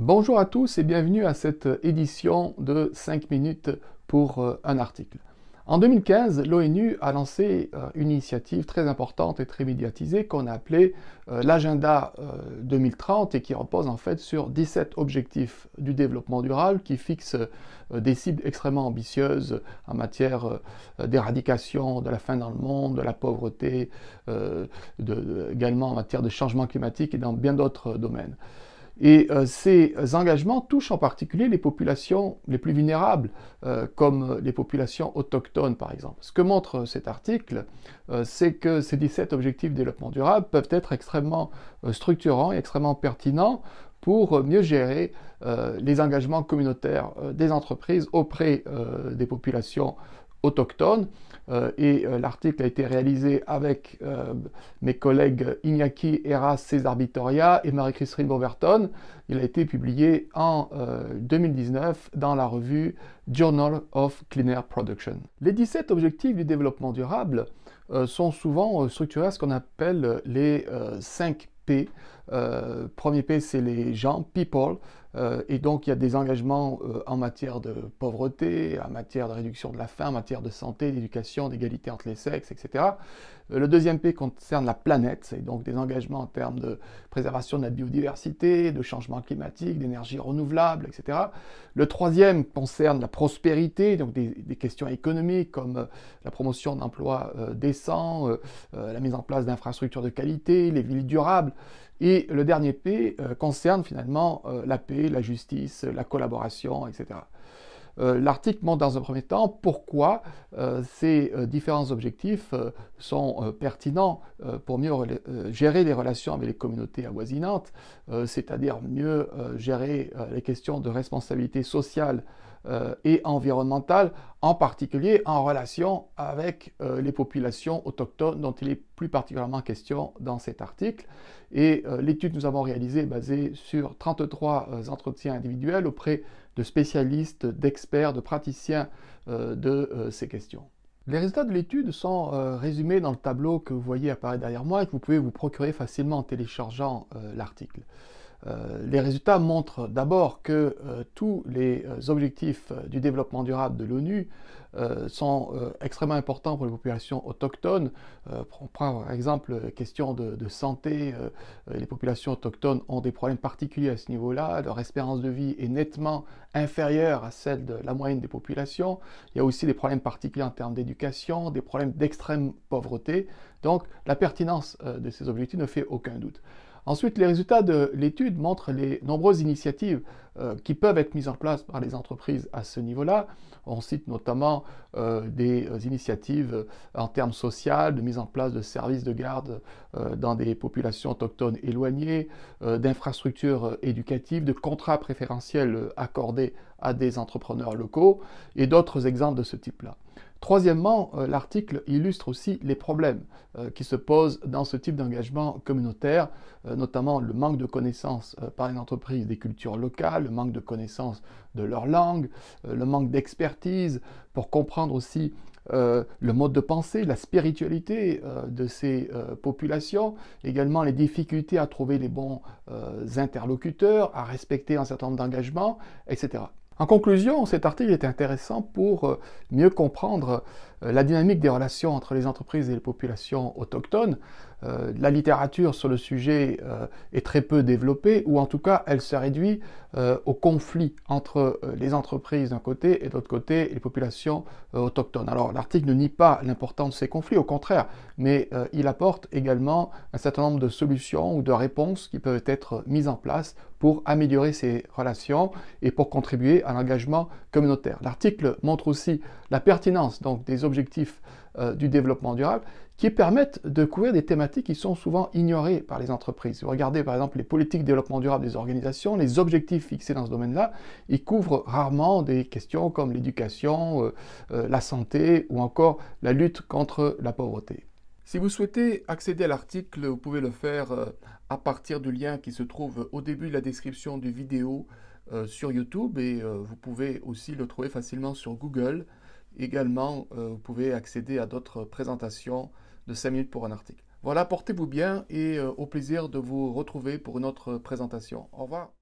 Bonjour à tous et bienvenue à cette édition de 5 minutes pour euh, un article. En 2015, l'ONU a lancé euh, une initiative très importante et très médiatisée qu'on a appelée euh, l'agenda 2030 et qui repose en fait sur 17 objectifs du développement durable qui fixent des cibles extrêmement ambitieuses en matière d'éradication de la faim dans le monde, de la pauvreté, également en matière de changement climatique et dans bien d'autres domaines. Et euh, ces engagements touchent en particulier les populations les plus vulnérables, euh, comme les populations autochtones par exemple. Ce que montre euh, cet article, c'est que ces 17 objectifs de développement durable peuvent être extrêmement structurants et extrêmement pertinents pour mieux gérer les engagements communautaires des entreprises auprès des populations autochtones. Euh, et euh, l'article a été réalisé avec euh, mes collègues Iñaki Eras César Vitoria et Marie-Christine Boverton. Il a été publié en 2019 dans la revue Journal of Clean Air Production. Les 17 objectifs du développement durable sont souvent structurés à ce qu'on appelle les 5 P. premier P, c'est les gens, people. Euh, et donc il y a des engagements euh, en matière de pauvreté, en matière de réduction de la faim, en matière de santé, d'éducation, d'égalité entre les sexes, etc. Euh, le deuxième P concerne la planète, et donc des engagements en termes de préservation de la biodiversité, de changement climatique, d'énergie renouvelable, etc. Le troisième concerne la prospérité, donc des, des questions économiques comme la promotion d'emplois décents, la mise en place d'infrastructures de qualité, les villes durables. Et le dernier P euh, concerne finalement euh, la paix, la justice, la collaboration, etc. Euh, l'article montre dans un premier temps pourquoi euh, ces euh, différents objectifs sont pertinents pour mieux gérer les relations avec les communautés avoisinantes, c'est-à-dire mieux gérer les questions de responsabilité sociale et environnementale, en particulier en relation avec les populations autochtones dont il est plus particulièrement question dans cet article. Et l'étude que nous avons réalisée est basée sur 33 entretiens individuels auprès de spécialistes, d'experts, de praticiens euh, de euh, ces questions. Les résultats de l'étude sont euh, résumés dans le tableau que vous voyez apparaître derrière moi et que vous pouvez vous procurer facilement en téléchargeant l'article. Euh, les résultats montrent d'abord que euh, tous les euh, objectifs du développement durable de l'ONU sont extrêmement importants pour les populations autochtones. on prend par exemple la question de, de santé, les populations autochtones ont des problèmes particuliers à ce niveau-là, leur espérance de vie est nettement inférieure à celle de la moyenne des populations. Il y a aussi des problèmes particuliers en termes d'éducation, des problèmes d'extrême pauvreté. Donc la pertinence de ces objectifs ne fait aucun doute. Ensuite, les résultats de l'étude montrent les nombreuses initiatives euh, qui peuvent être mises en place par les entreprises à ce niveau-là. On cite notamment euh, des euh, initiatives en termes social, de mise en place de services de garde dans des populations autochtones éloignées, d'infrastructures éducatives, de contrats préférentiels accordés à des entrepreneurs locaux et d'autres exemples de ce type-là. Troisièmement, euh, l'article illustre aussi les problèmes euh, qui se posent dans ce type d'engagement communautaire, euh, notamment le manque de connaissances par une entreprise des cultures locales, le manque de connaissances de leur langue, le manque d'expertise pour comprendre aussi le mode de pensée, la spiritualité de ces populations, également les difficultés à trouver les bons interlocuteurs, à respecter un certain nombre d'engagements, etc. En conclusion, cet article est intéressant pour euh, mieux comprendre euh, la dynamique des relations entre les entreprises et les populations autochtones. Euh, la littérature sur le sujet est très peu développée, ou en tout cas, elle se réduit au conflit entre les entreprises d'un côté et de l'autre côté les populations autochtones. Alors l'article ne nie pas l'importance de ces conflits, au contraire, mais il apporte également un certain nombre de solutions ou de réponses qui peuvent être mises en place pour améliorer ces relations et pour contribuer à l'engagement communautaire. L'article montre aussi la pertinence donc, des objectifs euh, du développement durable qui permettent de couvrir des thématiques qui sont souvent ignorées par les entreprises. Vous regardez par exemple les politiques de développement durable des organisations, les objectifs fixés dans ce domaine-là, ils couvrent rarement des questions comme l'éducation, euh, euh, la santé ou encore la lutte contre la pauvreté. Si vous souhaitez accéder à l'article, vous pouvez le faire à partir du lien qui se trouve au début de la description du vidéo euh, sur YouTube et euh, vous pouvez aussi le trouver facilement sur Google. Également, euh, vous pouvez accéder à d'autres présentations de 5 minutes pour un article. Voilà, portez-vous bien et au plaisir de vous retrouver pour une autre présentation. Au revoir.